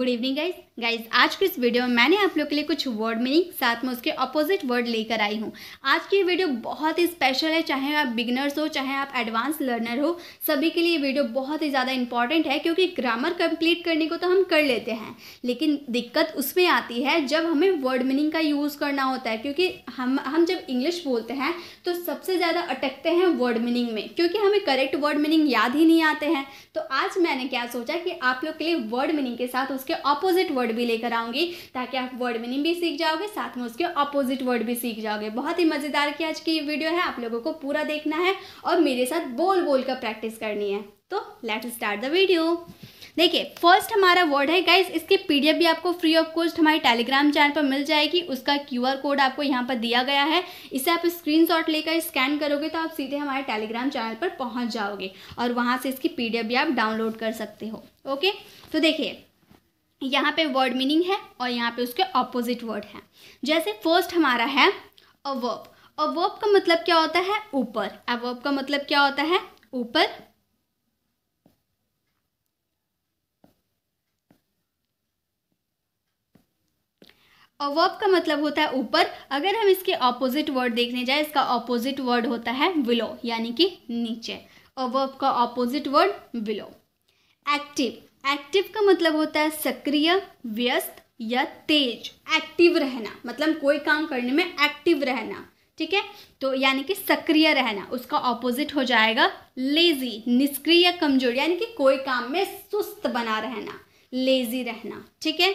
good evening guys guys आज के इस वीडियो में मैंने आप लोग के लिए कुछ वर्ड मीनिंग साथ में उसके अपोजिट वर्ड लेकर आई हूँ आज की वीडियो बहुत ही स्पेशल है चाहे आप बिगनर्स हो चाहे आप एडवांस लर्नर हो सभी के लिए वीडियो बहुत ही ज़्यादा इंपॉर्टेंट है क्योंकि ग्रामर कंप्लीट करने को तो हम कर लेते हैं लेकिन दिक्कत उसमें आती है जब हमें वर्ड मीनिंग का यूज़ करना होता है क्योंकि हम हम जब इंग्लिश बोलते हैं तो सबसे ज़्यादा अटकते हैं वर्ड मीनिंग में क्योंकि हमें करेक्ट वर्ड मीनिंग याद ही नहीं आते हैं तो आज मैंने क्या सोचा कि आप लोग के लिए वर्ड मीनिंग के साथ उस उसके अपोजिट वर्ड भी लेकर आऊंगी ताकि आप वर्ड मीनिंग भी सीख जाओगे साथ में उसके अपोजिट वर्ड भी सीख जाओगे बहुत ही मज़ेदार की आज की वीडियो है आप लोगों को पूरा देखना है और मेरे साथ बोल बोल कर प्रैक्टिस करनी है तो लेट स्टार्ट द वीडियो देखिए फर्स्ट हमारा वर्ड है गाइज इसके पीडीएफ भी आपको फ्री ऑफ कॉस्ट हमारे टेलीग्राम चैनल पर मिल जाएगी उसका क्यूआर कोड आपको यहाँ पर दिया गया है इसे आप स्क्रीनशॉट लेकर स्कैन करोगे तो आप सीधे हमारे टेलीग्राम चैनल पर पहुँच जाओगे और वहाँ से इसकी पीडीएफ भी आप डाउनलोड कर सकते हो ओके तो देखिए यहाँ पे वर्ड मीनिंग है और यहाँ पे उसके ऑपोजिट वर्ड है जैसे फर्स्ट हमारा है अवर्ब अवर्ब का मतलब क्या होता है ऊपर अवर्ब का मतलब क्या होता है ऊपर अवर्ब का मतलब होता है ऊपर अगर हम इसके ऑपोजिट वर्ड देखने जाए इसका ऑपोजिट वर्ड होता है विलो यानी कि नीचे अवर्ब का opposite word below active active का मतलब होता है सक्रिय व्यस्त या तेज एक्टिव रहना मतलब कोई काम करने में एक्टिव रहना ठीक है तो यानी कि सक्रिय रहना उसका ऑपोजिट हो जाएगा लेजी निष्क्रिय कमजोर यानी कि कोई काम में सुस्त बना रहना लेजी रहना ठीक है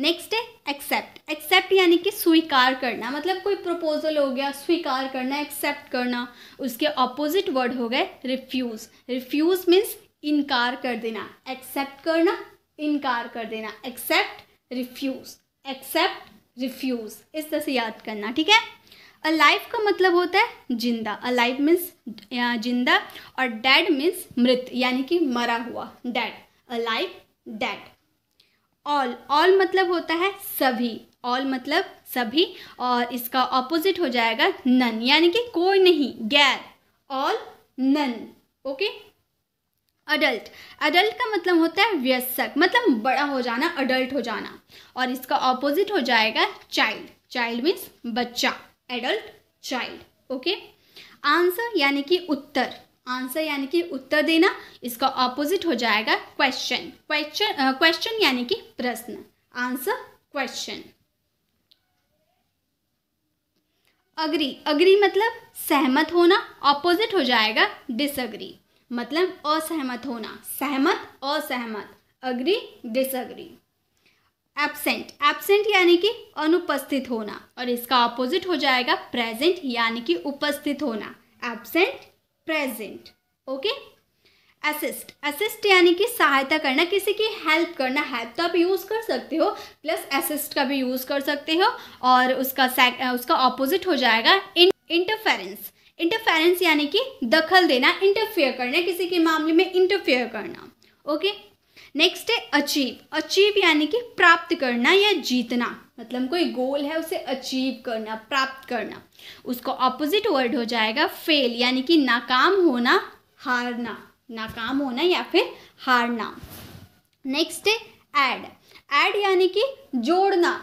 नेक्स्ट है एक्सेप्ट एक्सेप्ट यानी कि स्वीकार करना मतलब कोई प्रपोजल हो गया स्वीकार करना एक्सेप्ट करना उसके ऑपोजिट वर्ड हो गए रिफ्यूज़ रिफ्यूज़ मीन्स इनकार कर देना एक्सेप्ट करना इनकार कर देना एक्सेप्ट रिफ्यूज़ एक्सेप्ट रिफ्यूज़ इस तरह से याद करना ठीक है अलाइव का मतलब होता है जिंदा अलाइव मीन्स जिंदा और डेड मीन्स मृत यानी कि मरा हुआ dead alive dead all all मतलब होता है सभी ऑल मतलब सभी और इसका ऑपोजिट हो जाएगा नन यानी कि कोई नहीं गैर all none okay adult adult का मतलब होता है व्यस्क मतलब बड़ा हो जाना अडल्ट हो जाना और इसका ऑपोजिट हो जाएगा चाइल्ड चाइल्ड मीन्स बच्चा एडल्ट चाइल्ड ओके आंसर यानी कि उत्तर आंसर यानी कि उत्तर देना इसका ऑपोजिट हो जाएगा क्वेश्चन क्वेश्चन क्वेश्चन यानी कि प्रश्न आंसर क्वेश्चन अग्री अग्री मतलब सहमत होना ऑपोजिट हो जाएगा डिसअग्री मतलब असहमत होना सहमत असहमत अग्री डिसअग्री एबसेंट एबसेंट यानी कि अनुपस्थित होना और इसका ऑपोजिट हो जाएगा प्रेजेंट यानी कि उपस्थित होना absent present okay assist assist यानी कि सहायता करना किसी की हेल्प करना हेल्प तो आप यूज़ कर सकते हो प्लस असिस्ट का भी यूज़ कर सकते हो और उसका उसका ऑपोजिट हो जाएगा इंटरफेरेंस इंटरफेरेंस यानी कि दखल देना इंटरफेयर करना किसी के मामले में इंटरफेयर करना ओके नेक्स्ट है अचीव अचीव यानी कि प्राप्त करना या जीतना मतलब कोई गोल है उसे अचीव करना प्राप्त करना उसको ऑपोजिट वर्ड हो जाएगा फेल यानी कि नाकाम होना हारना नाकाम होना या फिर हारना नेक्स्ट है एड एड यानी कि जोड़ना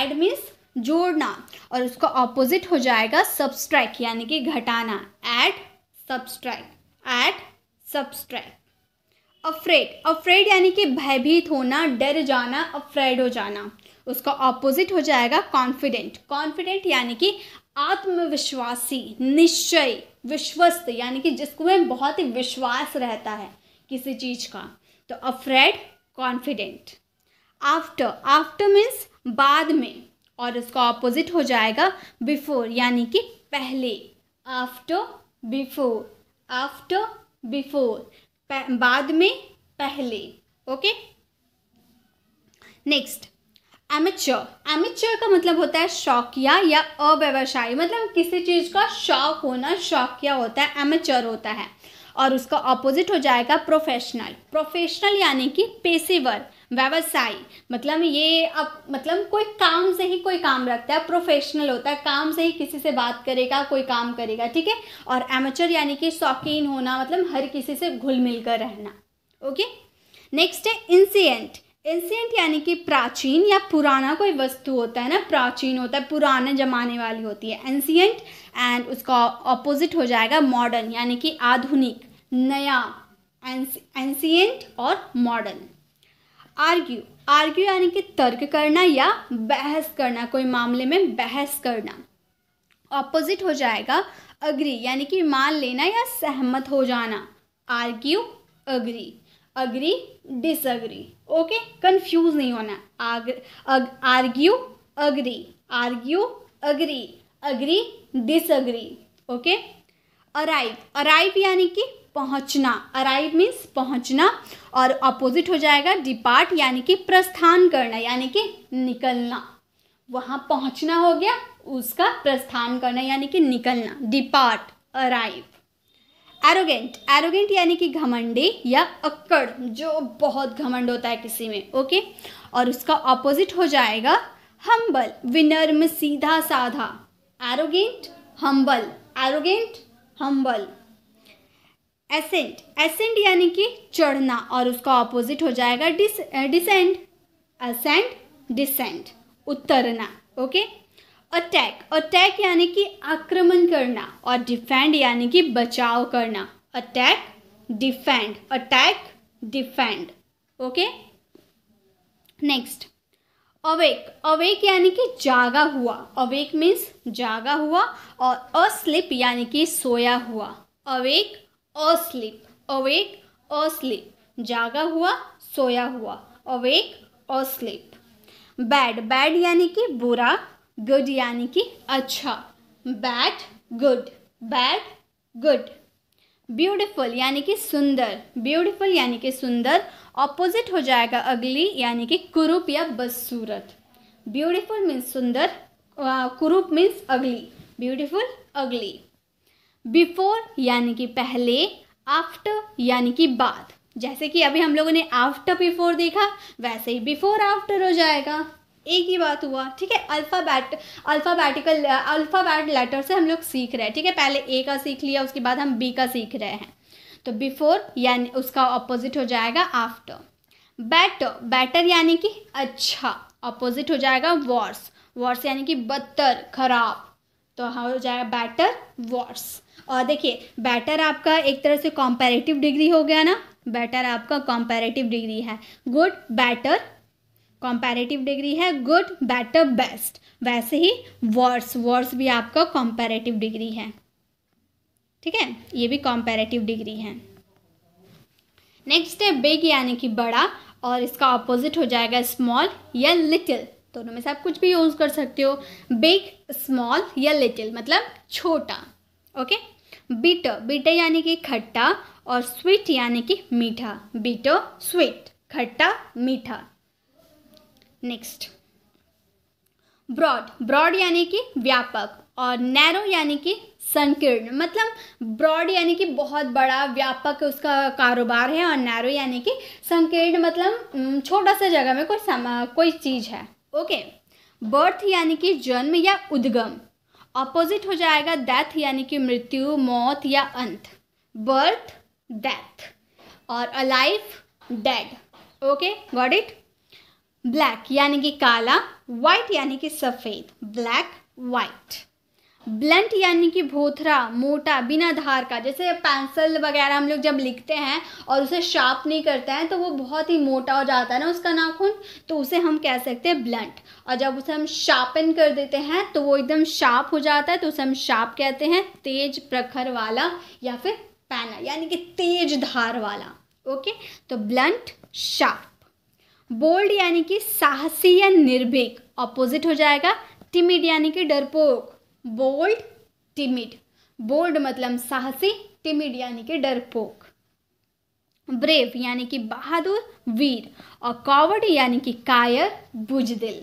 एड मीन्स जोड़ना और उसका ऑपोजिट हो जाएगा सब्सट्रैक्ट यानी कि घटाना add subtract add subtract afraid afraid यानी कि भयभीत होना डर जाना अफ्रेड हो जाना उसका ऑपोजिट हो जाएगा कॉन्फिडेंट कॉन्फिडेंट यानी कि आत्मविश्वासी निश्चय विश्वस्त यानी कि जिसको में बहुत ही विश्वास रहता है किसी चीज़ का तो afraid confident after after means बाद में और उसका ऑपोजिट हो जाएगा बिफोर यानी कि पहले आफ्टर बिफोर आफ्टर बिफोर बाद में पहले ओके नेक्स्ट एमेच्योर एमेच्योर का मतलब होता है शौकिया या अव्यवसायी मतलब किसी चीज़ का शौक होना शौकिया होता है एमेच्योर होता है और उसका ऑपोजिट हो जाएगा प्रोफेशनल प्रोफेशनल यानी कि पेशेवर व्यवसाय मतलब ये अब मतलब कोई काम से ही कोई काम रखता है प्रोफेशनल होता है काम से ही किसी से बात करेगा कोई काम करेगा ठीक है और एमेचर यानी कि शौकीन होना मतलब हर किसी से घुल मिल कर रहना ओके नेक्स्ट है इंसियंट एंसियंट यानी कि प्राचीन या पुराना कोई वस्तु होता है ना प्राचीन होता है पुराने जमाने वाली होती है एंसियंट एंड उसका ऑपोजिट हो जाएगा मॉडर्न यानी कि आधुनिक नया एंसियंट और मॉडर्न आर्ग्यू आर्ग्यू यानी कि तर्क करना या बहस करना कोई मामले में बहस करना ऑपोजिट हो जाएगा अग्री यानी कि मान लेना या सहमत हो जाना argue agree agree disagree okay confuse नहीं होना आग, argue agree argue agree agree disagree okay arrive arrive यानी कि पहुंचना अराइव मीन्स पहुंचना और अपोजिट हो जाएगा डिपार्ट यानी कि प्रस्थान करना यानी कि निकलना वहां पहुंचना हो गया उसका प्रस्थान करना यानी कि निकलना डिपार्ट अराइव एरोगेंट एरोगेंट यानी कि घमंडी या अक्कड़ जो बहुत घमंड होता है किसी में ओके और उसका ऑपोजिट हो जाएगा हम्बल विनर्म सीधा साधा arrogant humble arrogant humble ascent ascent यानी कि चढ़ना और उसका ऑपोजिट हो जाएगा डिस डिसेंट असेंट डिसेंट उतरना ओके अटैक अटैक यानी कि आक्रमण करना और डिफेंड यानी कि बचाव करना attack defend attack defend okay next awake awake यानी कि जागा हुआ अवेक मीन्स जागा हुआ और अस्लिप यानी कि सोया हुआ अवेक अस्लीप अवेक अस्लीप जागा हुआ सोया हुआ अवेक अस्लीप बैड बैड यानी कि बुरा गुड यानी कि अच्छा bad good bad good beautiful यानी कि सुंदर ब्यूटिफुल यानी कि सुंदर ऑपोजिट हो जाएगा अगली यानी कि कुरूप या बदसूरत ब्यूटिफुल मीन्स सुंदर कुरूप मीन्स अगली ब्यूटिफुल अगली बिफोर यानी कि पहले आफ्टर यानी कि बाद जैसे कि अभी हम लोगों ने आफ्टर बिफोर देखा वैसे ही बिफोर आफ्टर हो जाएगा एक ही बात हुआ ठीक है अल्फ़ाबैट अल्फ़ाबैटिकल अल्फ़ाबैट लेटर से हम लोग सीख रहे हैं ठीक है पहले ए का सीख लिया उसके बाद हम बी का सीख रहे हैं तो बिफोर यानी उसका ऑपोजिट हो जाएगा आफ्टर बैटर बैटर यानी कि अच्छा ऑपोजिट हो जाएगा वॉर्स वॉर्स यानी कि बदतर खराब तो हाँ, हो जाएगा बैटर वॉर्स और देखिए बैटर आपका एक तरह से कॉम्पेरेटिव डिग्री हो गया ना बैटर आपका कॉम्पेरेटिव डिग्री है गुड बैटर कॉम्पेरेटिव डिग्री है गुड बैटर बेस्ट वैसे ही वर्स वर्स भी आपका कॉम्पेरेटिव डिग्री है ठीक है ये भी कॉम्पेरेटिव डिग्री है नेक्स्ट है बिग यानी कि बड़ा और इसका ऑपोजिट हो जाएगा स्मॉल या लिटिल दोनों में से आप कुछ भी यूज़ कर सकते हो बिग स्मॉल या लिटिल मतलब छोटा ओके बीट बीटे यानी कि खट्टा और स्वीट यानी कि मीठा बीटो स्वीट खट्टा मीठा नेक्स्ट ब्रॉड ब्रॉड यानी कि व्यापक और नैरो यानी कि संकीर्ण मतलब ब्रॉड यानी कि बहुत बड़ा व्यापक उसका कारोबार है और नैरो यानी कि संकीर्ण मतलब छोटा सा जगह में कोई कोई चीज़ है ओके बर्थ यानी कि जन्म या उद्गम अपोजिट हो जाएगा डेथ यानी कि मृत्यु मौत या अंत बर्थ डेथ और alive dead okay got it black यानी कि काला व्हाइट यानी कि सफ़ेद ब्लैक व्हाइट ब्लंट यानी कि भोथरा मोटा बिना धार का जैसे पेंसिल वगैरह हम लोग जब लिखते हैं और उसे शार्प नहीं करते हैं तो वो बहुत ही मोटा हो जाता है ना उसका नाखून तो उसे हम कह सकते हैं ब्लंट और जब उसे हम शार्पन कर देते हैं तो वो एकदम शार्प हो जाता है तो उसे हम शार्प कहते हैं तेज प्रखर वाला या फिर पैना यानी कि तेज धार वाला ओके तो ब्लंट शार्प बोल्ड यानी कि साहसी या निर्भीक ऑपोजिट हो जाएगा टिमिड यानी कि डरपोक बोल्ड टिमिड बोल्ड मतलब साहसी टिमिड यानी कि डरपोक ब्रेव यानी कि बहादुर वीर और कॉवर्ड यानी कि कायर बुजदिल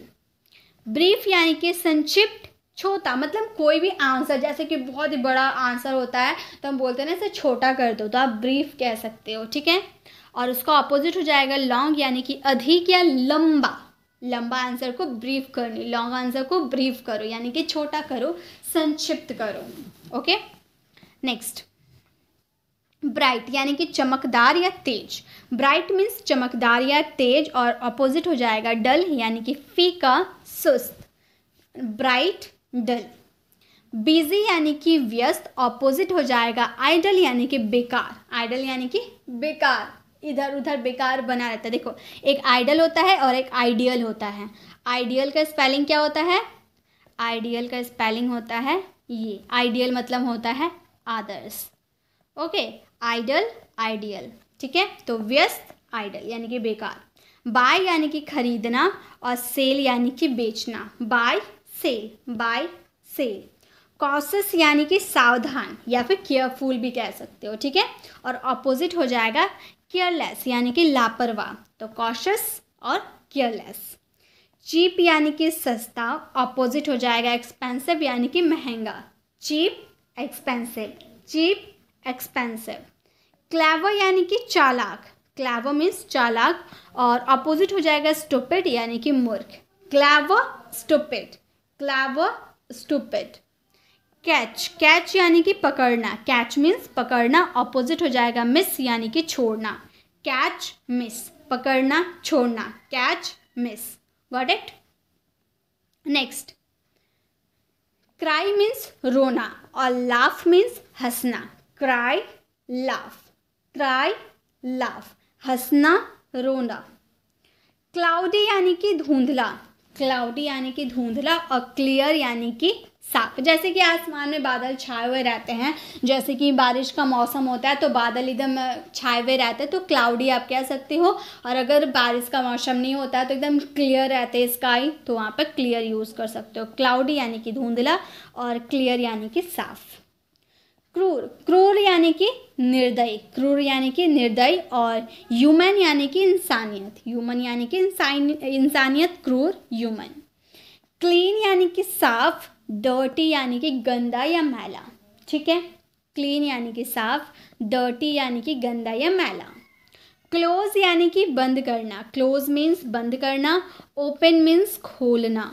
ब्रीफ यानी कि संक्षिप्त छोटा मतलब कोई भी आंसर जैसे कि बहुत ही बड़ा आंसर होता है तो हम बोलते हैं ना इसे छोटा कर दो तो आप ब्रीफ कह सकते हो ठीक है और उसका ऑपोजिट हो जाएगा लॉन्ग यानी कि अधिक या लंबा लंबा आंसर को ब्रीफ करनी लॉन्ग आंसर को ब्रीफ करो यानी कि छोटा करो संक्षिप्त करो ओके नेक्स्ट ब्राइट यानी कि चमकदार या तेज ब्राइट मीन्स चमकदार या तेज और अपोजिट हो जाएगा डल यानी कि फीका सुस्त ब्राइट डल बिजी यानी कि व्यस्त अपोजिट हो जाएगा आइडल यानी कि बेकार आइडल यानी कि बेकार इधर उधर बेकार बना रहता है देखो एक आइडल होता है और एक आइडियल होता है आइडियल का स्पेलिंग क्या होता है आइडियल का स्पेलिंग होता है ये आइडियल मतलब होता है आदर्श ओके आइडल आइडियल ठीक है तो व्यस्त आइडल यानी कि बेकार बाय यानी कि खरीदना और सेल यानी कि बेचना buy sell buy sell cautious यानी कि सावधान या फिर केयरफुल भी कह सकते हो ठीक है और ऑपोजिट हो जाएगा केयरलेस यानी कि लापरवाह तो कॉशस और केयरलेस चीप यानी कि सस्ता ऑपोजिट हो जाएगा एक्सपेंसिव यानी कि महंगा cheap expensive cheap expensive clever यानी कि चालाक क्लेवर मीन्स चालाक और अपोजिट हो जाएगा स्टूपिड यानी कि मूर्ख clever stupid clever stupid catch catch यानी कि पकड़ना कैच मीन्स पकड़ना ऑपोजिट हो जाएगा मिस यानी कि छोड़ना कैच मिस पकड़ना छोड़ना catch miss got it next cry means रोना और लाफ मीन्स हंसना क्राई लाफ क्राई लाफ हंसना रोना क्लाउडी यानी कि धुंधला क्लाउडी यानी कि धुंधला और क्लियर यानी कि साफ जैसे कि आसमान में बादल छाए हुए रहते हैं जैसे कि बारिश का मौसम होता है तो बादल एकदम छाए हुए रहते हैं तो क्लाउडी आप कह सकते हो और अगर बारिश का मौसम नहीं होता तो एकदम क्लियर रहते हैं स्काई तो वहाँ पर क्लियर यूज़ कर सकते हो क्लाउडी यानी कि धुंधला और क्लियर यानी कि साफ़ क्रूर क्रूर यानी कि निर्दयी क्रूर यानी कि निर्दयी और ह्यूमन यानी कि इंसानियत ह्यूमन यानी कि इंसानियत क्रूर ह्यूमन क्लीन यानी कि साफ डर्टी यानी कि गंदा या मैला ठीक है क्लीन यानी कि साफ डर्टी यानी कि गंदा या मैला क्लोज यानी कि बंद करना क्लोज मीन्स बंद करना ओपन मीन्स खोलना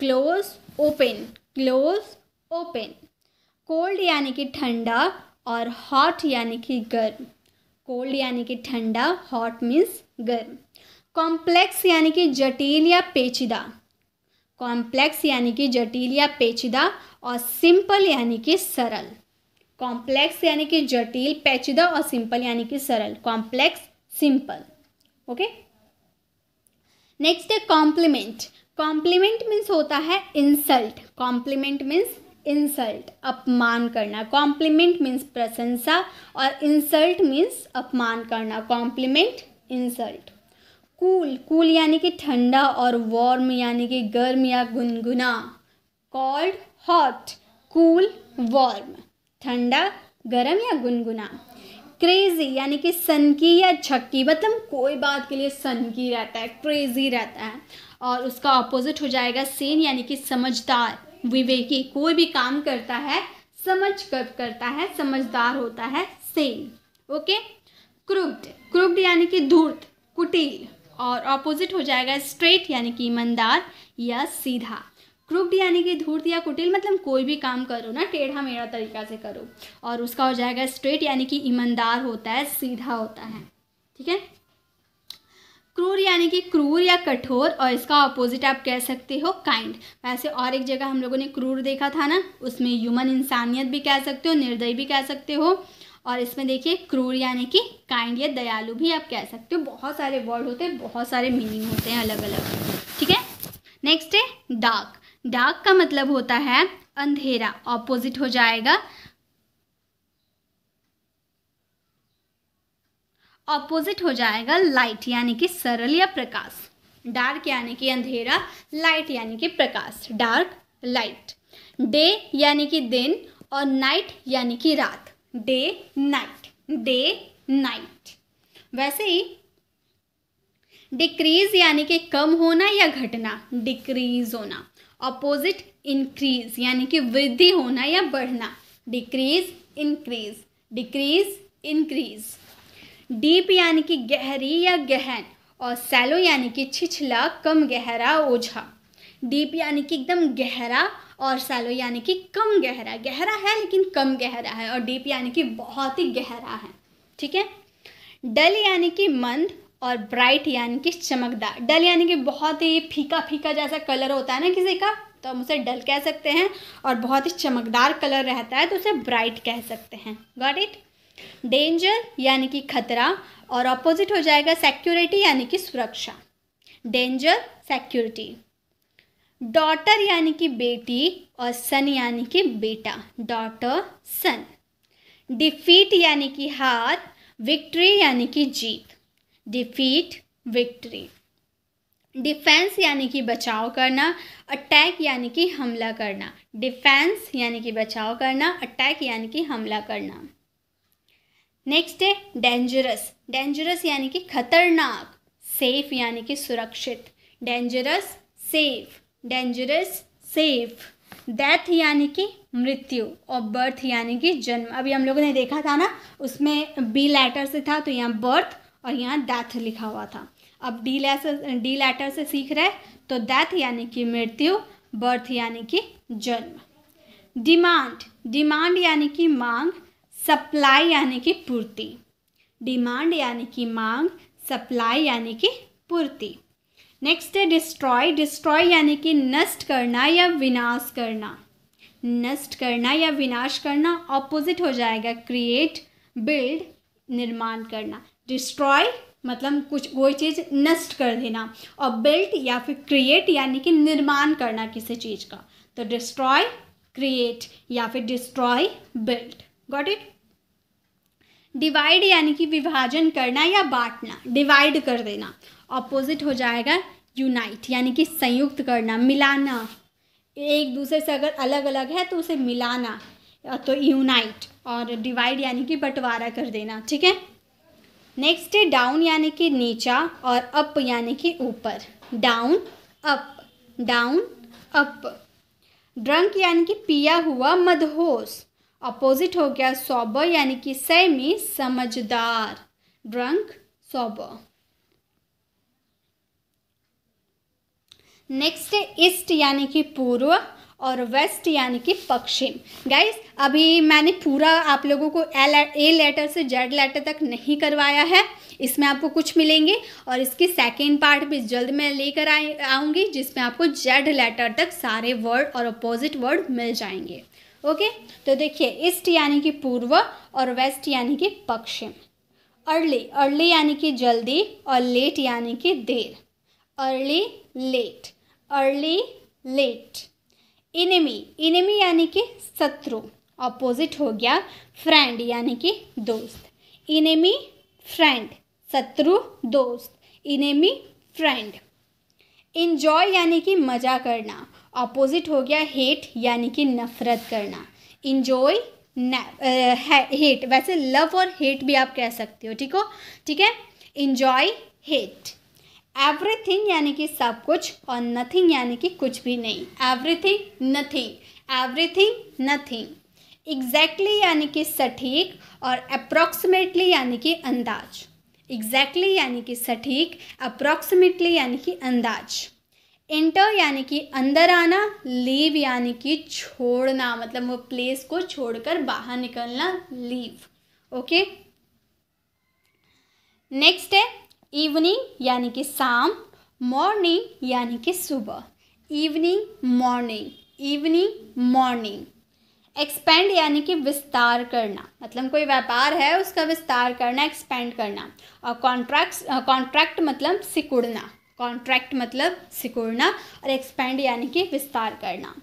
close open close open cold यानी कि ठंडा और हॉट यानी कि गर्म कोल्ड यानी कि ठंडा हॉट मीन्स गर्म कॉम्प्लेक्स यानी कि जटिल या पेचीदा कॉम्प्लेक्स यानी कि जटिल या पेचीदा और सिंपल यानी कि सरल कॉम्प्लेक्स यानी कि जटिल पेचीदा और सिंपल यानी कि सरल कॉम्प्लेक्स सिंपल ओके नेक्स्ट है कॉम्प्लीमेंट कॉम्प्लीमेंट मीन्स होता है इंसल्ट कॉम्प्लीमेंट मीन्स इंसल्ट अपमान करना कॉम्प्लीमेंट मीन्स प्रशंसा और इंसल्ट मीन्स अपमान करना कॉम्प्लीमेंट इंसल्ट कूल कूल यानी कि ठंडा और वार्म यानी कि गर्म या गुनगुना कॉल्ड हॉट कूल वार्म ठंडा गर्म या गुनगुना क्रेजी यानी कि सनकी या छक्की मतलब कोई बात के लिए सनकी रहता है क्रेजी रहता है और उसका ऑपोजिट हो जाएगा सेन यानी कि समझदार विवेकी कोई भी काम करता है समझ कर करता है समझदार होता है सेन ओके क्रुप्ड क्रुप्ड यानी कि धूर्त कुटिल और ऑपोजिट हो जाएगा स्ट्रेट यानी कि ईमानदार या सीधा क्रूप्ड यानी कि धूर्त या कुटिल मतलब कोई भी काम करो ना टेढ़ा मेढ़ा तरीका से करो और उसका हो जाएगा स्ट्रेट यानी कि ईमानदार होता है सीधा होता है ठीक है क्रूर यानी कि क्रूर या कठोर और इसका ऑपोजिट आप कह सकते हो काइंड वैसे और एक जगह हम लोगों ने क्रूर देखा था ना उसमें ह्यूमन इंसानियत भी कह सकते हो निर्दयी भी कह सकते हो और इसमें देखिए क्रूर यानी कि काइंड या दयालु भी आप कह सकते हो बहुत सारे वर्ड होते हैं बहुत सारे मीनिंग होते हैं अलग अलग ठीक है नेक्स्ट है डार्क डार्क का मतलब होता है अंधेरा ऑपोजिट हो जाएगा ऑपोजिट हो जाएगा लाइट यानी कि सरल या प्रकाश डार्क यानी कि अंधेरा लाइट यानी कि प्रकाश डार्क लाइट डे यानी कि दिन और नाइट यानी कि रात डे नाइट डे नाइट वैसे ही डिक्रीज यानी कि कम होना या घटना डिक्रीज होना अपोजिट इंक्रीज यानी कि वृद्धि होना या बढ़ना decrease increase decrease increase deep यानी कि गहरी या गहन और सैलो यानी कि छिछला कम गहरा ओझा डीप यानी कि एकदम गहरा और सैलो यानी कि कम गहरा गहरा है लेकिन कम गहरा है और डीप यानी कि बहुत ही गहरा है ठीक है डल यानी कि मंद और ब्राइट यानी कि चमकदार डल यानी कि बहुत ही फीका फीका जैसा कलर होता है ना किसी का तो हम उसे डल कह सकते हैं और बहुत ही चमकदार कलर रहता है तो उसे ब्राइट कह सकते हैं गॉट इट डेंजर यानी कि खतरा और अपोजिट हो जाएगा सिक्योरिटी यानी कि सुरक्षा डेंजर सिक्योरिटी डॉटर यानी कि बेटी और सन यानी कि बेटा डॉटर सन डिफीट यानी कि हार विक्ट्री यानी कि जीत डिफीट विक्ट्री डिफेंस यानी कि बचाव करना अटैक यानी कि हमला करना डिफेंस यानी कि बचाव करना अटैक यानी कि हमला करना नेक्स्ट है डेंजरस डेंजरस यानी कि खतरनाक सेफ यानी कि सुरक्षित dangerous safe dangerous safe death यानी कि मृत्यु और बर्थ यानी कि जन्म अभी हम लोगों ने देखा था ना उसमें बी लेटर से था तो यहाँ बर्थ और यहाँ डेथ लिखा हुआ था अब डी लेटर डी लेटर से सीख रहे तो डेथ यानी कि मृत्यु बर्थ यानी कि जन्म डिमांड डिमांड यानी कि मांग सप्लाई यानी कि पूर्ति डिमांड यानी कि मांग सप्लाई यानी कि पूर्ति नेक्स्ट है डिस्ट्रॉय डिस्ट्रॉय यानी कि नष्ट करना या विनाश करना नष्ट करना या विनाश करना ऑपोजिट हो जाएगा क्रिएट बिल्ड निर्माण करना डिस्ट्रॉय मतलब कुछ कोई चीज़ नष्ट कर देना और बिल्ड या फिर क्रिएट यानी कि निर्माण करना किसी चीज़ का तो डिस्ट्रॉय क्रिएट या फिर destroy build got it divide यानी कि विभाजन करना या बांटना डिवाइड कर देना अपोजिट हो जाएगा यूनाइट यानी कि संयुक्त करना मिलाना एक दूसरे से अगर अलग अलग है तो उसे मिलाना तो यूनाइट और डिवाइड यानी कि बंटवारा कर देना ठीक है नेक्स्ट है डाउन यानी कि नीचा और अप यानी कि ऊपर down up down up drunk यानी कि पिया हुआ मदहोश अपोजिट हो गया सोबर यानी कि सैमी समझदार ड्रंक सोबर नेक्स्ट ईस्ट यानी कि पूर्व और वेस्ट यानी कि पश्चिम गाइस अभी मैंने पूरा आप लोगों को एल ए लेटर से जेड लेटर तक नहीं करवाया है इसमें आपको कुछ मिलेंगे और इसके सेकेंड पार्ट भी जल्द मैं लेकर आए आऊँगी जिसमें आपको जेड लेटर तक सारे वर्ड और अपोजिट वर्ड मिल जाएंगे ओके तो देखिए ईस्ट यानी कि पूर्व और वेस्ट यानी कि पश्चिम अर्ली अर्ली यानी कि जल्दी और लेट यानी कि देर early late early late enemy enemy यानी कि शत्रु ऑपोजिट हो गया फ्रेंड यानी कि दोस्त इनेमी फ्रेंड शत्रु दोस्त इनेमी फ्रेंड इन्जॉय यानी कि मज़ा करना अपोजिट हो गया हेट यानी कि नफ़रत करना इन्जॉय हेट वैसे लव और हेट भी आप कह सकते हो ठीक हो ठीक है इन्जॉय हेट एवरीथिंग यानी कि सब कुछ और नथिंग यानी कि कुछ भी नहीं everything nothing everything nothing exactly यानी कि सटीक और अप्रॉक्सीमेटली यानी कि अंदाज एग्जैक्टली exactly यानी कि सटीक अप्रॉक्सीमेटली यानी कि अंदाज इंटर यानी कि अंदर आना लीव यानी कि छोड़ना मतलब वो प्लेस को छोड़कर बाहर निकलना लीव ओके नेक्स्ट है इवनिंग यानी कि शाम मॉर्निंग यानी कि सुबह evening morning evening morning expand यानी कि विस्तार करना मतलब कोई व्यापार है उसका विस्तार करना एक्सपेंड करना और कॉन्ट्रैक्ट कॉन्ट्रैक्ट मतलब सिकुड़ना कॉन्ट्रैक्ट मतलब सिकुड़ना और एक्सपेंड यानी कि विस्तार करना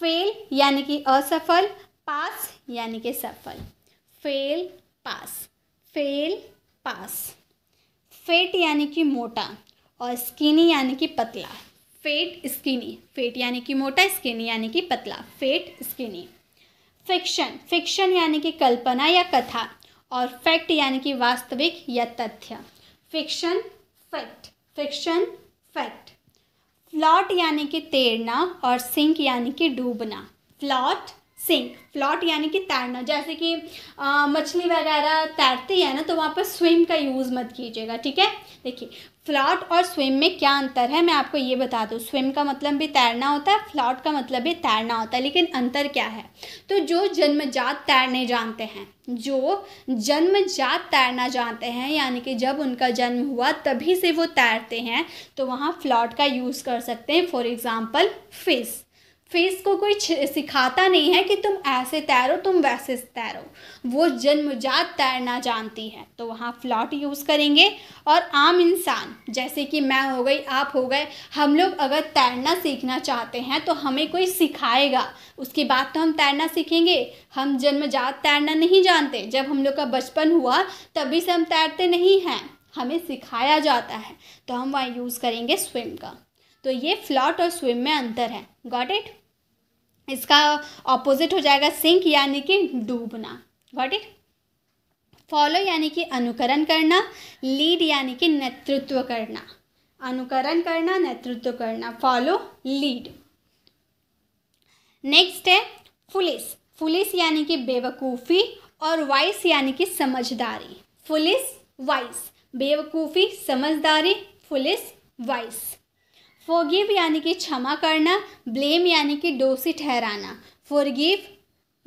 फेल यानी कि असफल पास यानी कि सफल fail pass fail pass fat यानी कि मोटा और स्किनी यानी कि पतला फेट स्किनी फेट यानी कि मोटा स्किनी यानी कि पतला फेट स्किनी फिक्शन फिक्शन यानी कि कल्पना या कथा और फैक्ट यानी कि वास्तविक या तथ्य fiction fact fiction fact float यानी कि तैरना और सिंक यानी कि डूबना फ्लॉट सिंक फ्लॉट यानी कि तैरना जैसे कि मछली वगैरह तैरती है ना तो वहाँ पर स्विम का यूज़ मत कीजिएगा ठीक है देखिए फ्लॉट और स्विम में क्या अंतर है मैं आपको ये बता दूँ स्विम का मतलब भी तैरना होता है फ्लॉट का मतलब भी तैरना होता है लेकिन अंतर क्या है तो जो जन्मजात तैरने जानते हैं जो जन्मजात तैरना जानते हैं यानी कि जब उनका जन्म हुआ तभी से वो तैरते हैं तो वहाँ फ्लॉट का यूज़ कर सकते हैं फॉर एग्ज़ाम्पल फिश फेस को कोई सिखाता नहीं है कि तुम ऐसे तैरो तुम वैसे तैरो वो जन्मजात तैरना जानती है तो वहाँ फ्लॉट यूज़ करेंगे और आम इंसान जैसे कि मैं हो गई आप हो गए हम लोग अगर तैरना सीखना चाहते हैं तो हमें कोई सिखाएगा उसके बाद तो हम तैरना सीखेंगे हम जन्मजात तैरना नहीं जानते जब हम लोग का बचपन हुआ तभी से हम तैरते नहीं हैं हमें सिखाया जाता है तो हम वहाँ यूज़ करेंगे स्विम का तो ये फ्लॉट और स्विम में अंतर है गॉट इट इसका ऑपोजिट हो जाएगा सिंक यानी कि डूबना वॉट इट फॉलो यानी कि अनुकरण करना लीड यानी कि नेतृत्व करना अनुकरण करना नेतृत्व करना फॉलो लीड नेक्स्ट है फुलिस फुलिस यानी कि बेवकूफ़ी और वाइस यानी कि समझदारी फुलिस वाइस बेवकूफ़ी समझदारी फुलिस वाइस फॉरगिव यानी कि क्षमा करना ब्लेम यानी कि दोषी ठहराना फॉरगिव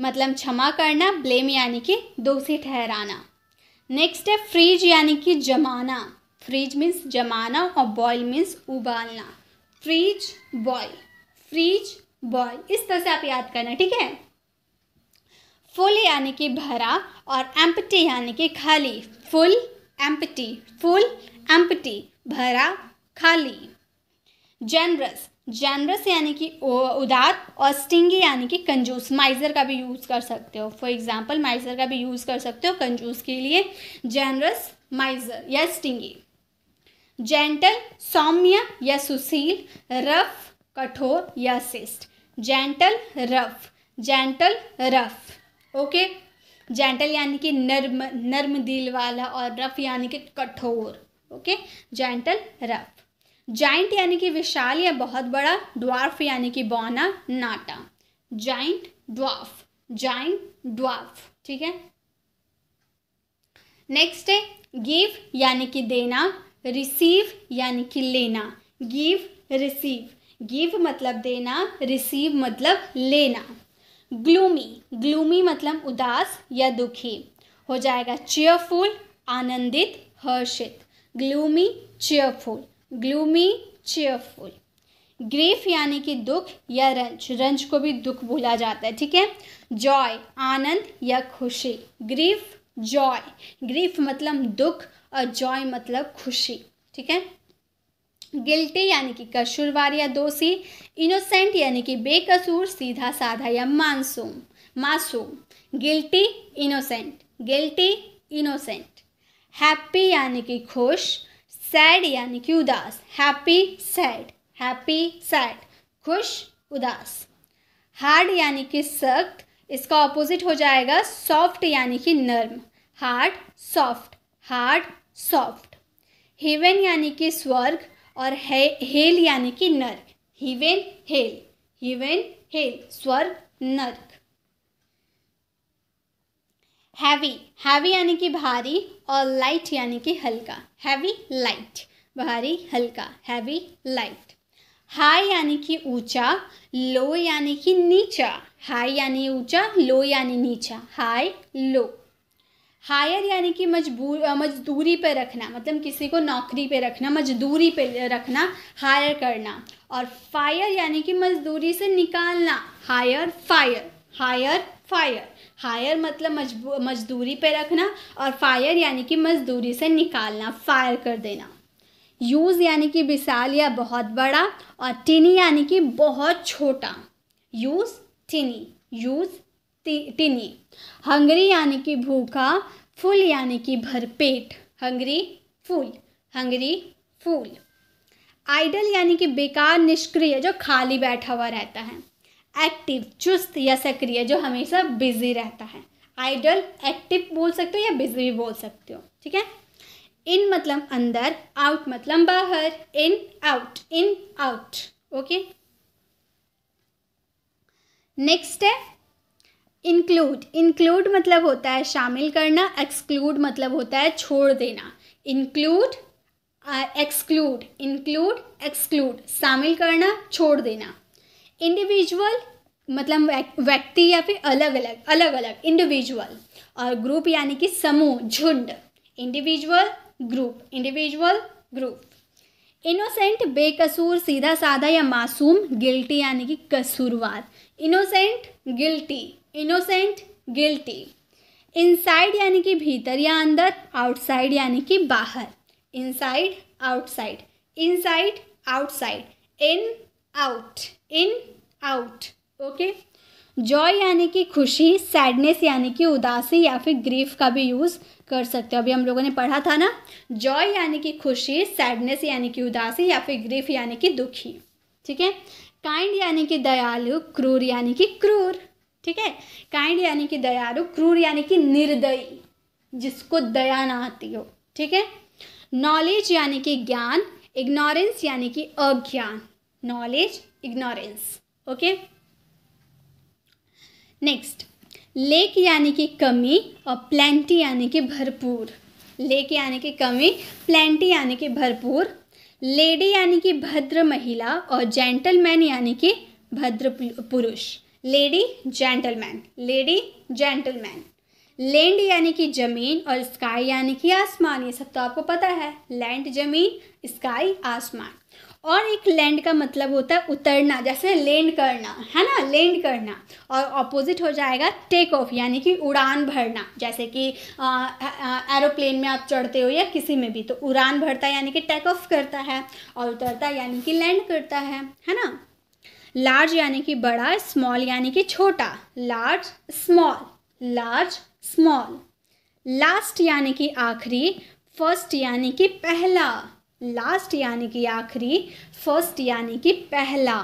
मतलब क्षमा करना ब्लेम यानी कि दोषी ठहराना नेक्स्ट है फ्रीज यानी कि जमाना फ्रीज मीन्स जमाना और बॉयल मीन्स उबालना फ्रीज बॉयल फ्रीज बॉयल इस तरह से आप याद करना ठीक है फुल यानी कि भरा और एम्पटी यानी कि खाली फुल एम्पटी फुल एम्पटी भरा खाली जेनरस जेनरस यानी कि उदार और स्टिंगी यानी कि कंजूस माइजर का भी यूज़ कर सकते हो फॉर एग्जांपल माइजर का भी यूज़ कर सकते हो कंजूस के लिए जेनरस माइजर या स्टिंगी जेंटल सौम्य या सुशील रफ कठोर या सिस्ट gentle rough gentle rough okay gentle यानी कि नर्म नर्म दिल वाला और रफ यानी कि कठोर ओके जेंटल रफ जाइंट यानी कि विशाल या बहुत बड़ा ड्वार्फ यानी कि बौना नाटा जाइंट ड्वार्फ जाइंट ड्वार्फ ठीक है नेक्स्ट है गिव यानी कि देना रिसीव यानी कि लेना गिव रिसीव गिव मतलब देना रिसीव मतलब लेना ग्लूमी ग्लूमी मतलब उदास या दुखी हो जाएगा चेयरफुल आनंदित हर्षित gloomy cheerful gloomy cheerful grief यानी कि दुख या रंज रंज को भी दुख बोला जाता है ठीक है जॉय आनंद या खुशी ग्रीफ जॉय ग्रीफ मतलब दुख और जॉय मतलब खुशी ठीक है गिल्टी यानी कि कसूरवार या दोषी इनोसेंट यानी कि बेकसूर सीधा साधा या मानसूम मासूम guilty innocent guilty innocent happy यानी कि खुश सैड यानी कि उदास हैप्पी सैड हैप्पी सैड खुश उदास हार्ड यानी कि सख्त इसका ऑपोजिट हो जाएगा सॉफ्ट यानी कि नर्म hard soft hard soft heaven यानी कि स्वर्ग और हेल यानी कि नर्क हिवेन हेल हिवेन हेल स्वर्ग नर्क हैवी हैवी यानी कि भारी और लाइट यानी कि हल्का हैवी लाइट भारी हल्का हैवी लाइट हाई यानी कि ऊंचा लो यानी कि नीचा हाई यानी ऊंचा लो यानी नीचा हाई लो हायर यानी कि मजबूर मजदूरी पर रखना मतलब किसी को नौकरी पे रखना मजदूरी पे रखना हायर करना और फायर यानी कि मजदूरी से निकालना hire fire hire fire hire मतलब मजबू मजदूरी पे रखना और फायर यानी कि मजदूरी से निकालना फायर कर देना यूज़ यानी कि विशाल या बहुत बड़ा और टिनी यानी कि बहुत छोटा huge tiny huge tiny hungry यानी कि भूखा फुल यानी कि भरपेट hungry full hungry full idle यानी कि बेकार निष्क्रिय जो खाली बैठा हुआ रहता है एक्टिव चुस्त या सक्रिय जो हमेशा बिजी रहता है आइडल एक्टिव बोल सकते हो या बिजी भी बोल सकते हो ठीक है इन मतलब अंदर आउट मतलब बाहर in out in out okay next है इंक्लूड इंक्लूड मतलब होता है शामिल करना एक्सक्लूड मतलब होता है छोड़ देना इंक्लूड एक्सक्लूड इंक्लूड एक्सक्लूड शामिल करना छोड़ देना इंडिविजुअल मतलब व्यक्ति या फिर अलग अलग अलग अलग इंडिविजुअल और ग्रुप यानी कि समूह झुंड individual group individual group innocent बेकसूर सीधा साधा या मासूम गिल्टी यानी कि कसूरवार innocent guilty innocent guilty inside यानी कि भीतर या अंदर आउटसाइड यानी कि बाहर inside outside inside outside in out in out okay joy यानी कि खुशी सैडनेस यानी कि उदासी या फिर ग्रीफ का भी यूज़ कर सकते हो अभी हम लोगों ने पढ़ा था ना जॉय यानी कि खुशी सैडनेस यानी कि उदासी या फिर ग्रीफ यानी कि दुखी ठीक है काइंड यानी कि दयालु क्रूर यानी कि क्रूर ठीक है काइंड यानी कि दयालु क्रूर यानी कि निर्दयी जिसको दया ना आती हो ठीक है नॉलेज यानी कि ज्ञान इग्नोरेंस यानी कि अज्ञान knowledge ignorance okay next lack यानी कि कमी और प्लेंटी यानी कि भरपूर लेक यानी कि कमी प्लेंटी यानी कि भरपूर लेडी यानी कि भद्र महिला और जेंटलमैन यानी कि भद्र पुरुष lady gentleman lady gentleman land यानी कि जमीन और स्काई यानी कि आसमान ये सब तो आपको पता है लैंड जमीन स्काई आसमान और एक लैंड का मतलब होता है उतरना जैसे लैंड करना है ना लैंड करना और ऑपोजिट हो जाएगा टेक ऑफ यानी कि उड़ान भरना जैसे कि एरोप्लेन में आप चढ़ते हो या किसी में भी तो उड़ान भरता यानी कि टेक ऑफ करता है और उतरता यानी कि लैंड करता है है ना लार्ज यानी कि बड़ा स्मॉल यानी कि छोटा large small large small last यानी कि आखिरी फर्स्ट यानी कि पहला लास्ट यानी कि आखिरी फर्स्ट यानी कि पहला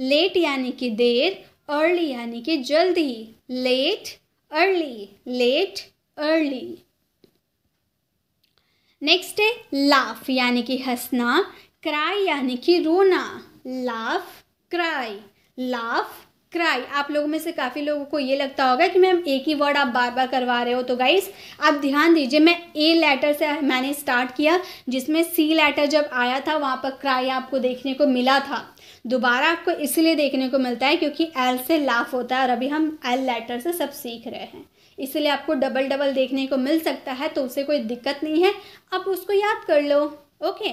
लेट यानी कि देर अर्ली यानी कि जल्दी late early late early next है लाफ यानी कि हंसना क्राई यानी कि रोना लाफ क्राई लाफ क्राई आप लोगों में से काफ़ी लोगों को ये लगता होगा कि मैम एक ही वर्ड आप बार बार करवा रहे हो तो गाइस आप ध्यान दीजिए मैं ए लेटर से मैंने स्टार्ट किया जिसमें सी लेटर जब आया था वहाँ पर क्राई आपको देखने को मिला था दोबारा आपको इसलिए देखने को मिलता है क्योंकि एल से लाफ होता है और अभी हम एल लेटर से सब सीख रहे हैं इसलिए आपको डबल डबल देखने को मिल सकता है तो उसे कोई दिक्कत नहीं है आप उसको याद कर लो ओके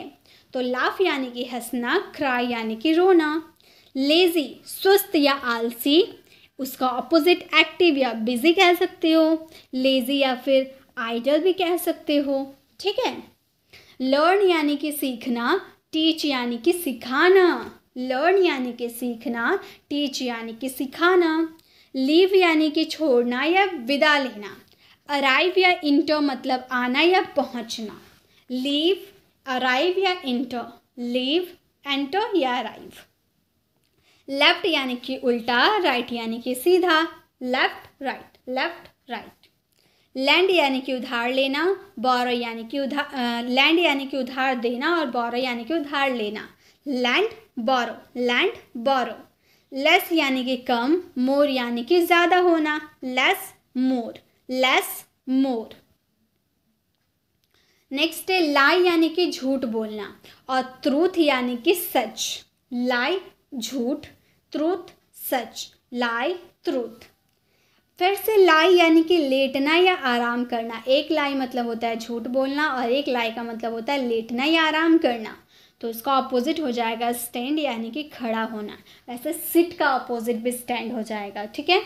तो लाफ यानी कि हंसना क्राई यानी कि रोना लेज़ी सुस्त या आलसी उसका ऑपोजिट एक्टिव या बिजी कह सकते हो लेज़ी या फिर आइडल भी कह सकते हो ठीक है लर्न यानी कि सीखना टीच यानी कि सिखाना लर्न यानी कि सीखना टीच यानी कि सिखाना लीव यानी कि छोड़ना या विदा लेना अराइव या इंटर मतलब आना या पहुंचना लीव अराइव या इंटर लीव एंटर या अराइव लेफ्ट यानी कि उल्टा राइट यानी कि सीधा left right left right lend यानी कि उधार लेना बोरो यानी कि उधार लैंड यानी कि उधार देना और बोरो यानी कि उधार लेना lend borrow lend borrow less यानी कि कम मोर यानी कि ज़्यादा होना less more less more next है लाई यानी कि झूठ बोलना और ट्रूथ यानी कि सच लाई झूठ ट्रूथ सच लाई ट्रूथ फिर से लाई यानी कि लेटना या आराम करना एक लाई मतलब होता है झूठ बोलना और एक लाई का मतलब होता है लेटना या आराम करना तो इसका ऑपोजिट हो जाएगा स्टैंड यानी कि खड़ा होना वैसे सिट का ऑपोजिट भी स्टैंड हो जाएगा ठीक है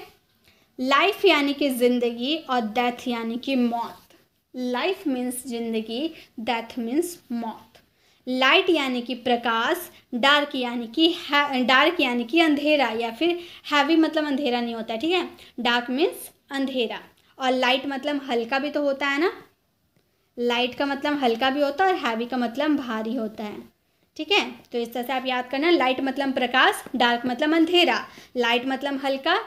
लाइफ यानी कि ज़िंदगी और डेथ यानी कि मौत लाइफ मीन्स जिंदगी डेथ मीन्स मौत लाइट यानी कि प्रकाश डार्क यानी कि डार्क यानी कि अंधेरा या फिर हैवी मतलब अंधेरा नहीं होता ठीक है डार्क मीन्स अंधेरा और लाइट मतलब हल्का भी तो होता है ना लाइट का मतलब हल्का भी होता है और हैवी का मतलब भारी होता है ठीक है तो इस तरह से आप याद करना लाइट मतलब प्रकाश डार्क मतलब अंधेरा लाइट मतलब हल्का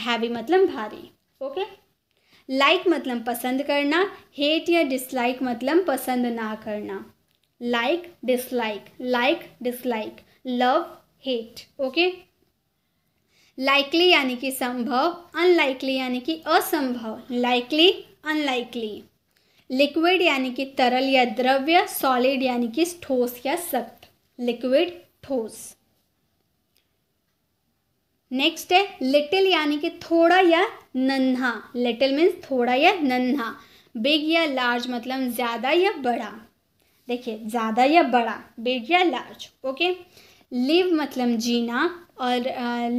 हैवी मतलब भारी ओके लाइक मतलब पसंद करना हेट या डिसलाइक मतलब पसंद ना करना like dislike like dislike love hate okay likely यानी कि संभव अनलाइकली यानी कि असंभव लाइकली अनलाइकली लिक्विड यानी कि तरल या द्रव्य सॉलिड यानी कि ठोस या सख्त लिक्विड ठोस नेक्स्ट है लिटिल यानी कि थोड़ा या नन्हा लिटिल मीन्स थोड़ा या नन्हा बिग या लार्ज मतलब ज़्यादा या बड़ा देखिए ज़्यादा या बड़ा बिग या लार्ज ओके लिव मतलब जीना और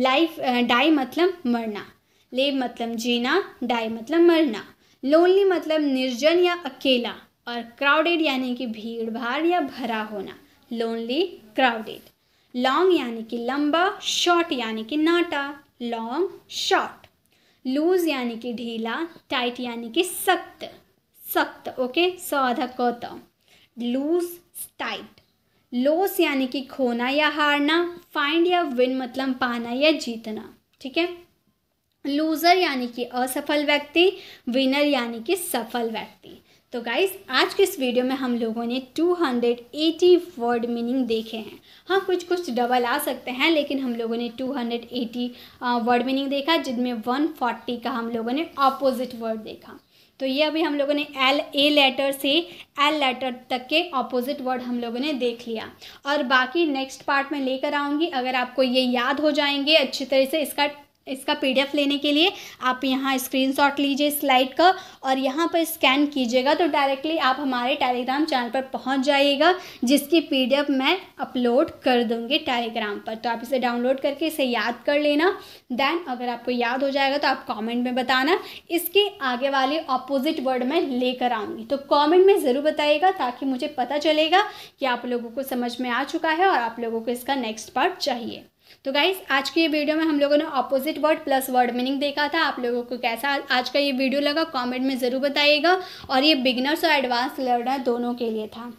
लाइफ डाई मतलब मरना लिव मतलब जीना डाई मतलब मरना लोनली मतलब निर्जन या अकेला और क्राउडेड यानी कि भीड़ भाड़ या भरा होना लोनली क्राउडेड लॉन्ग यानी कि लंबा शॉर्ट यानी कि नाटा लॉन्ग शॉर्ट लूज यानी कि ढीला टाइट यानी कि सख्त सख्त ओके सौधा गौतम लूज टाइट लॉस यानी कि खोना या हारना फाइंड या विन मतलब पाना या जीतना ठीक है लूज़र यानी कि असफल व्यक्ति विनर यानी कि सफल व्यक्ति तो गाइज आज के इस वीडियो में हम लोगों ने 280 वर्ड मीनिंग देखे हैं हाँ कुछ कुछ डबल आ सकते हैं लेकिन हम लोगों ने 280 वर्ड मीनिंग देखा जिनमें 140 का हम लोगों ने ऑपोजिट वर्ड देखा तो ये अभी हम लोगों ने एल ए लेटर से एल लेटर तक के ऑपोजिट वर्ड हम लोगों ने देख लिया और बाकी नेक्स्ट पार्ट में लेकर आऊँगी अगर आपको ये याद हो जाएंगे अच्छी तरह से इसका इसका पीडीएफ लेने के लिए आप यहाँ स्क्रीनशॉट लीजिए स्लाइड का और यहाँ पर स्कैन कीजिएगा तो डायरेक्टली आप हमारे टेलीग्राम चैनल पर पहुँच जाइएगा जिसकी पीडीएफ मैं अपलोड कर दूँगी टेलीग्राम पर तो आप इसे डाउनलोड करके इसे याद कर लेना देन अगर आपको याद हो जाएगा तो आप कॉमेंट में बताना इसके आगे वाले अपोजिट वर्ड में लेकर आऊँगी तो कॉमेंट में ज़रूर बताइएगा ताकि मुझे पता चलेगा कि आप लोगों को समझ में आ चुका है और आप लोगों को इसका नेक्स्ट पार्ट चाहिए तो गाइज आज की ये वीडियो में हम लोगों ने opposite word plus word meaning देखा था आप लोगों को कैसा आज का ये वीडियो लगा कमेंट में ज़रूर बताइएगा और ये बिगनर्स और एडवांस लर्नर दोनों के लिए था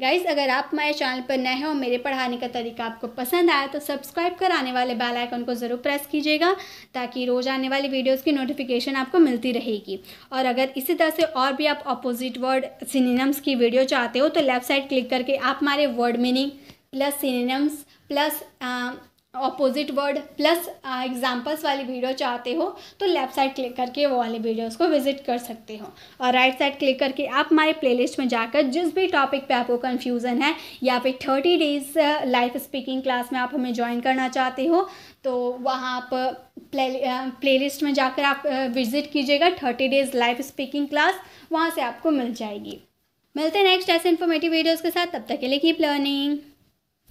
गाइज अगर आप हमारे चैनल पर नए हो और मेरे पढ़ाने का तरीका आपको पसंद आया तो सब्सक्राइब कर आने वाले बेल आइकन को ज़रूर प्रेस कीजिएगा ताकि रोज़ आने वाली वीडियोज़ की नोटिफिकेशन आपको मिलती रहेगी और अगर इसी तरह से और भी आप अपोजिट वर्ड सिनिनम्स की वीडियो चाहते हो तो लेफ्ट साइड क्लिक करके आप हमारे word meaning plus synonyms plus opposite word plus examples वाली वीडियो चाहते हो तो लेफ्ट साइड क्लिक करके वो वाली वीडियोस को विजिट कर सकते हो और राइट साइड क्लिक करके आप हमारे प्लेलिस्ट में जाकर जिस भी टॉपिक पे आपको कन्फ्यूज़न है या फिर thirty days life speaking class में आप हमें ज्वाइन करना चाहते हो तो वहाँ आप प्ले लिस्ट में जाकर आप विजिट कीजिएगा thirty days life speaking class वहाँ से आपको मिल जाएगी मिलते हैं नेक्स्ट ऐसे इन्फॉर्मेटिव वीडियोज़ के साथ तब तक के लिए कीप लर्निंग